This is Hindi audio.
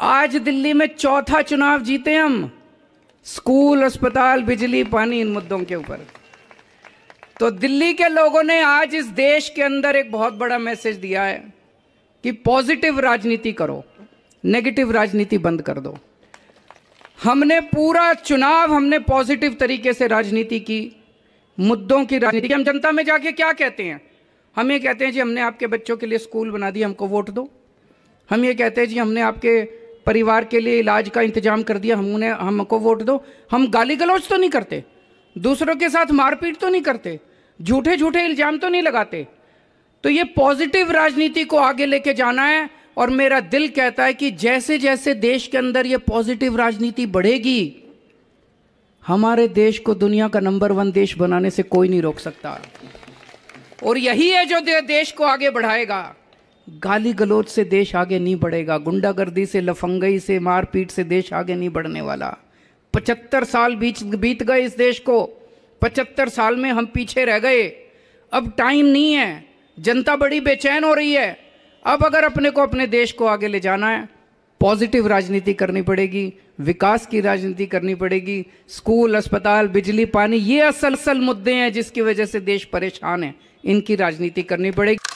आज दिल्ली में चौथा चुनाव जीते हम स्कूल अस्पताल बिजली पानी इन मुद्दों के ऊपर तो दिल्ली के लोगों ने आज इस देश के अंदर एक बहुत बड़ा मैसेज दिया है कि पॉजिटिव राजनीति करो नेगेटिव राजनीति बंद कर दो हमने पूरा चुनाव हमने पॉजिटिव तरीके से राजनीति की मुद्दों की राजनीति हम जनता में जाके क्या कहते हैं हम ये कहते हैं जी हमने आपके बच्चों के लिए स्कूल बना दिया हमको वोट दो हम ये कहते हैं जी हमने आपके परिवार के लिए इलाज का इंतजाम कर दिया हम उन्हें हमको वोट दो हम गाली गलौज तो नहीं करते दूसरों के साथ मारपीट तो नहीं करते झूठे झूठे इल्ज़ाम तो नहीं लगाते तो ये पॉजिटिव राजनीति को आगे लेके जाना है और मेरा दिल कहता है कि जैसे जैसे देश के अंदर ये पॉजिटिव राजनीति बढ़ेगी हमारे देश को दुनिया का नंबर वन देश बनाने से कोई नहीं रोक सकता और यही है जो देश को आगे बढ़ाएगा गाली गलोच से देश आगे नहीं बढ़ेगा गुंडागर्दी से लफंगई से मारपीट से देश आगे नहीं बढ़ने वाला पचहत्तर साल बीच बीत गए इस देश को पचहत्तर साल में हम पीछे रह गए अब टाइम नहीं है जनता बड़ी बेचैन हो रही है अब अगर अपने को अपने देश को आगे ले जाना है पॉजिटिव राजनीति करनी पड़ेगी विकास की राजनीति करनी पड़ेगी स्कूल अस्पताल बिजली पानी ये असल असल मुद्दे हैं जिसकी वजह से देश परेशान है इनकी राजनीति करनी पड़ेगी